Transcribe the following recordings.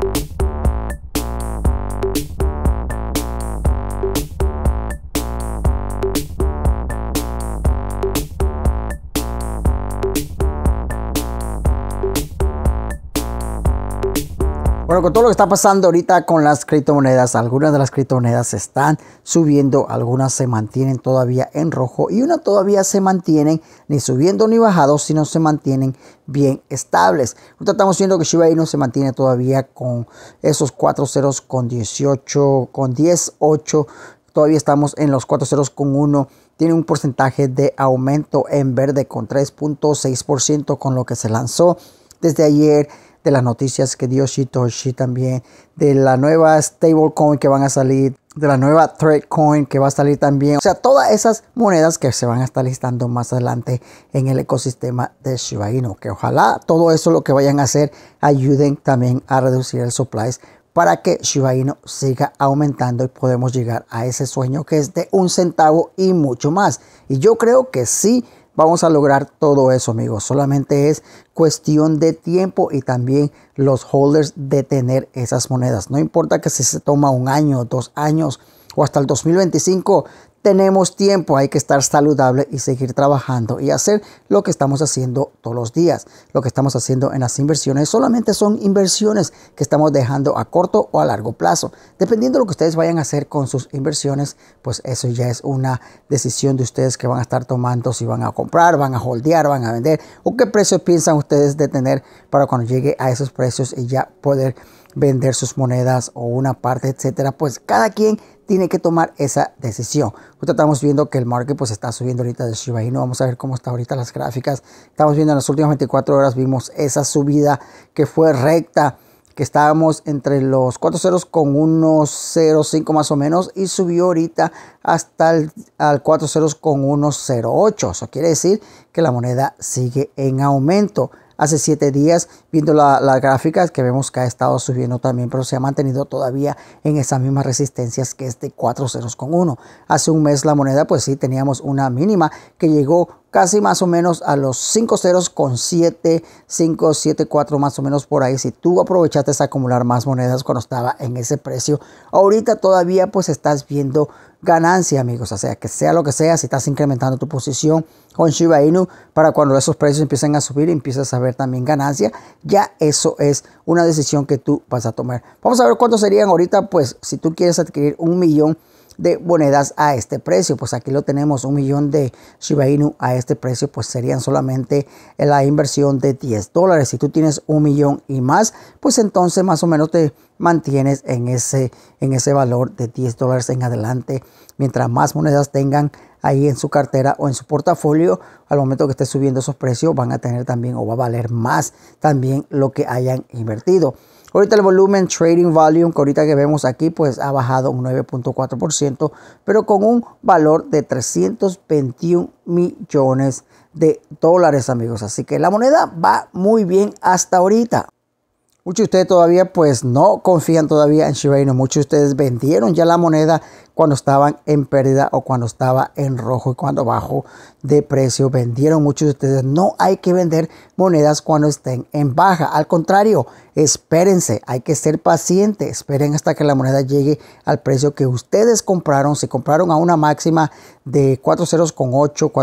Thank you Bueno, con todo lo que está pasando ahorita con las criptomonedas, algunas de las criptomonedas están subiendo, algunas se mantienen todavía en rojo y una todavía se mantienen ni subiendo ni bajando, sino se mantienen bien estables. Ahorita estamos viendo que Shiba Inu se mantiene todavía con esos 4 ceros con 18, con 18, todavía estamos en los 4 ceros con 1 tiene un porcentaje de aumento en verde con 3.6% con lo que se lanzó desde ayer de las noticias que dio Shitoshi también, de la nueva stablecoin que van a salir, de la nueva coin que va a salir también. O sea, todas esas monedas que se van a estar listando más adelante en el ecosistema de Shiba Inu. Que ojalá todo eso lo que vayan a hacer ayuden también a reducir el supply para que Shiba Inu siga aumentando y podemos llegar a ese sueño que es de un centavo y mucho más. Y yo creo que sí Vamos a lograr todo eso, amigos. Solamente es cuestión de tiempo y también los holders de tener esas monedas. No importa que si se toma un año, dos años o hasta el 2025, tenemos tiempo, hay que estar saludable y seguir trabajando y hacer lo que estamos haciendo todos los días. Lo que estamos haciendo en las inversiones solamente son inversiones que estamos dejando a corto o a largo plazo. Dependiendo de lo que ustedes vayan a hacer con sus inversiones, pues eso ya es una decisión de ustedes que van a estar tomando si van a comprar, van a holdear, van a vender o qué precios piensan ustedes de tener para cuando llegue a esos precios y ya poder vender sus monedas o una parte, etcétera, pues cada quien tiene que tomar esa decisión. Justo estamos viendo que el market pues está subiendo ahorita de Shiba no Vamos a ver cómo están ahorita las gráficas. Estamos viendo en las últimas 24 horas vimos esa subida que fue recta que estábamos entre los cuatro ceros con unos 0.5 más o menos y subió ahorita hasta el al ceros con 0.8. Eso quiere decir que la moneda sigue en aumento. Hace siete días, viendo las la gráficas que vemos que ha estado subiendo también, pero se ha mantenido todavía en esas mismas resistencias que este de ceros con uno. Hace un mes la moneda, pues sí, teníamos una mínima que llegó casi más o menos a los 5 ceros con 7, 5, 7, 4 más o menos por ahí. Si tú aprovechaste a acumular más monedas cuando estaba en ese precio, ahorita todavía pues estás viendo ganancia, amigos. O sea, que sea lo que sea, si estás incrementando tu posición con Shiba Inu para cuando esos precios empiecen a subir, empiezas a ver también ganancia. Ya eso es una decisión que tú vas a tomar. Vamos a ver cuánto serían ahorita, pues si tú quieres adquirir un millón de monedas a este precio. Pues aquí lo tenemos, un millón de Shiba Inu a este precio, pues serían solamente la inversión de 10 dólares. Si tú tienes un millón y más, pues entonces más o menos te mantienes en ese, en ese valor de 10 dólares en adelante. Mientras más monedas tengan ahí en su cartera o en su portafolio, al momento que esté subiendo esos precios, van a tener también o va a valer más también lo que hayan invertido. Ahorita el volumen trading volume que ahorita que vemos aquí pues ha bajado un 9.4% pero con un valor de 321 millones de dólares amigos. Así que la moneda va muy bien hasta ahorita. Muchos de ustedes todavía pues no confían todavía en Shiba Inu. Muchos de ustedes vendieron ya la moneda cuando estaban en pérdida o cuando estaba en rojo y cuando bajó de precio. Vendieron muchos de ustedes. No hay que vender monedas cuando estén en baja. Al contrario, espérense. Hay que ser pacientes. Esperen hasta que la moneda llegue al precio que ustedes compraron. Si compraron a una máxima de 4 ceros con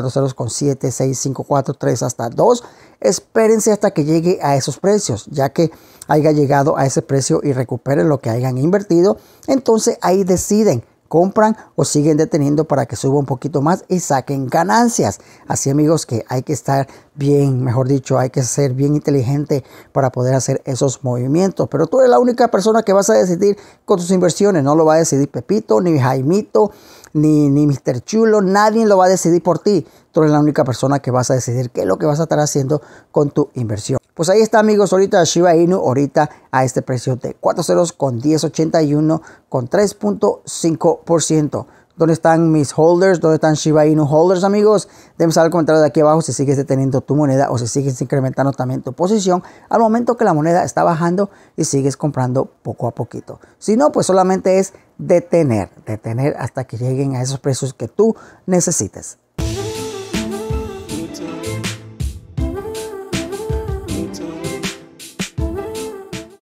ceros con 6, 5, 4, 3 hasta 2, espérense hasta que llegue a esos precios, ya que haya llegado a ese precio y recuperen lo que hayan invertido, entonces ahí deciden compran o siguen deteniendo para que suba un poquito más y saquen ganancias. Así amigos que hay que estar bien, mejor dicho, hay que ser bien inteligente para poder hacer esos movimientos. Pero tú eres la única persona que vas a decidir con tus inversiones, no lo va a decidir Pepito, ni Jaimito, ni, ni Mr. Chulo, nadie lo va a decidir por ti. Tú eres la única persona que vas a decidir qué es lo que vas a estar haciendo con tu inversión. Pues ahí está amigos, ahorita Shiba Inu, ahorita a este precio de 4 ceros con 1081 con 3.5%. ¿Dónde están mis holders? ¿Dónde están Shiba Inu holders, amigos? Déjenme saber en de aquí abajo si sigues deteniendo tu moneda o si sigues incrementando también tu posición al momento que la moneda está bajando y sigues comprando poco a poquito. Si no, pues solamente es detener, detener hasta que lleguen a esos precios que tú necesites.